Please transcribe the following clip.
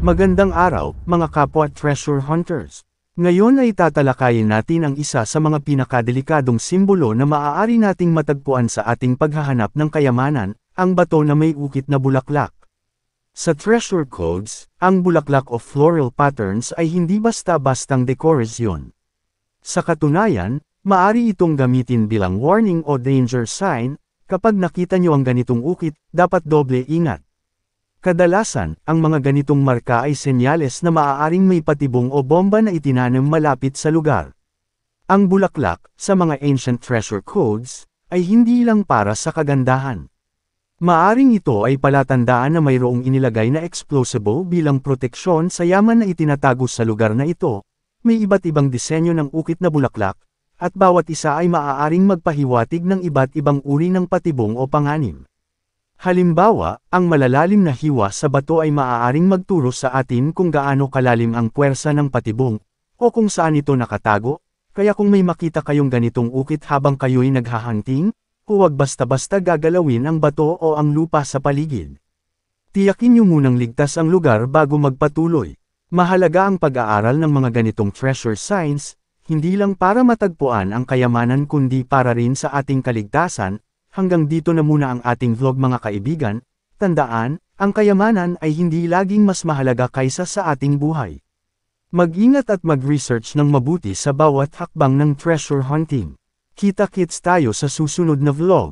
Magandang araw, mga kapwa treasure hunters. Ngayon ay tatalakayin natin ang isa sa mga pinakadelikadong simbolo na maaari nating matagpuan sa ating paghahanap ng kayamanan, ang bato na may ukit na bulaklak. Sa treasure codes, ang bulaklak o floral patterns ay hindi basta-bastang dekorasyon. Sa katunayan, maari itong gamitin bilang warning o danger sign, kapag nakita nyo ang ganitong ukit, dapat doble ingat. Kadalasan, ang mga ganitong marka ay senyales na maaaring may patibong o bomba na itinanim malapit sa lugar. Ang bulaklak, sa mga ancient treasure codes, ay hindi lang para sa kagandahan. Maaring ito ay palatandaan na mayroong inilagay na explosible bilang proteksyon sa yaman na itinatago sa lugar na ito. May iba't ibang disenyo ng ukit na bulaklak, at bawat isa ay maaaring magpahiwatig ng iba't ibang uri ng patibong o panganim. Halimbawa, ang malalalim na hiwa sa bato ay maaaring magturo sa atin kung gaano kalalim ang puwersa ng patibong, o kung saan ito nakatago, kaya kung may makita kayong ganitong ukit habang kayo'y naghahunting, huwag basta-basta gagalawin ang bato o ang lupa sa paligid. Tiyakin niyo munang ligtas ang lugar bago magpatuloy. Mahalaga ang pag-aaral ng mga ganitong treasure signs, hindi lang para matagpuan ang kayamanan kundi para rin sa ating kaligtasan, Hanggang dito na muna ang ating vlog mga kaibigan, tandaan, ang kayamanan ay hindi laging mas mahalaga kaysa sa ating buhay. Mag-ingat at mag-research ng mabuti sa bawat hakbang ng treasure hunting. Kita-kits tayo sa susunod na vlog.